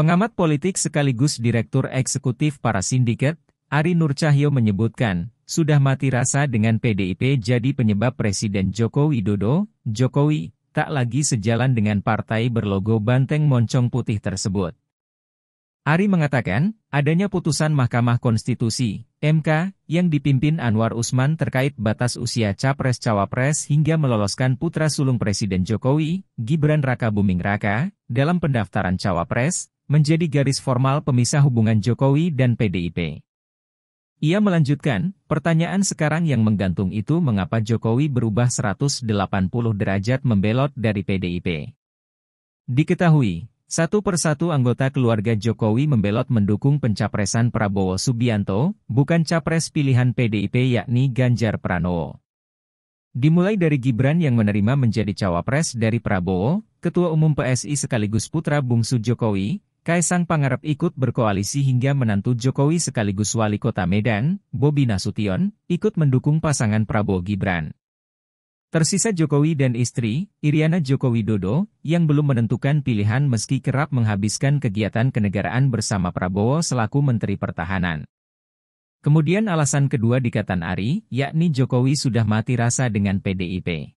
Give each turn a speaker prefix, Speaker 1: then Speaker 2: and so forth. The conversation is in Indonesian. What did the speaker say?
Speaker 1: Pengamat politik sekaligus Direktur Eksekutif para sindiket, Ari Nur Cahyo menyebutkan, sudah mati rasa dengan PDIP jadi penyebab Presiden Joko Widodo, Jokowi, tak lagi sejalan dengan partai berlogo banteng moncong putih tersebut. Ari mengatakan, adanya putusan Mahkamah Konstitusi, MK, yang dipimpin Anwar Usman terkait batas usia capres-cawapres hingga meloloskan putra sulung Presiden Jokowi, Gibran Raka Buming Raka, dalam pendaftaran cawapres, menjadi garis formal pemisah hubungan Jokowi dan PDIP. Ia melanjutkan, pertanyaan sekarang yang menggantung itu mengapa Jokowi berubah 180 derajat membelot dari PDIP. Diketahui, satu persatu anggota keluarga Jokowi membelot mendukung pencapresan Prabowo Subianto, bukan capres pilihan PDIP yakni Ganjar Pranowo. Dimulai dari Gibran yang menerima menjadi cawapres dari Prabowo, Ketua Umum PSI sekaligus putra bungsu Jokowi, Kaisang Pangarep ikut berkoalisi hingga menantu Jokowi sekaligus wali kota Medan, Bobi Nasution, ikut mendukung pasangan Prabowo Gibran. Tersisa Jokowi dan istri, Iriana Jokowi Dodo, yang belum menentukan pilihan meski kerap menghabiskan kegiatan kenegaraan bersama Prabowo selaku Menteri Pertahanan. Kemudian alasan kedua dikatakan Ari, yakni Jokowi sudah mati rasa dengan PDIP.